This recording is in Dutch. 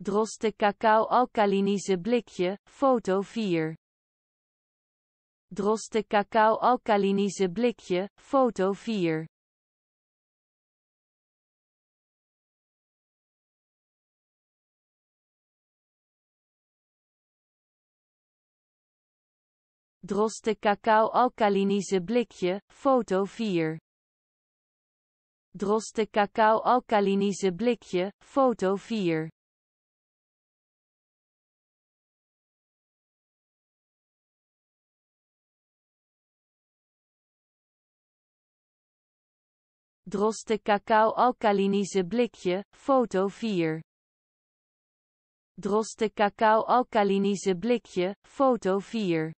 Droste cacao alkalinische blikje, foto 4. Droste cacao alkalinische blikje, foto 4. Droste cacao alkalinische blikje, foto 4. Droste cacao alkalinische blikje, foto 4. Droste cacao alkalinische blikje, foto 4. Droste cacao alkalinische blikje, foto 4.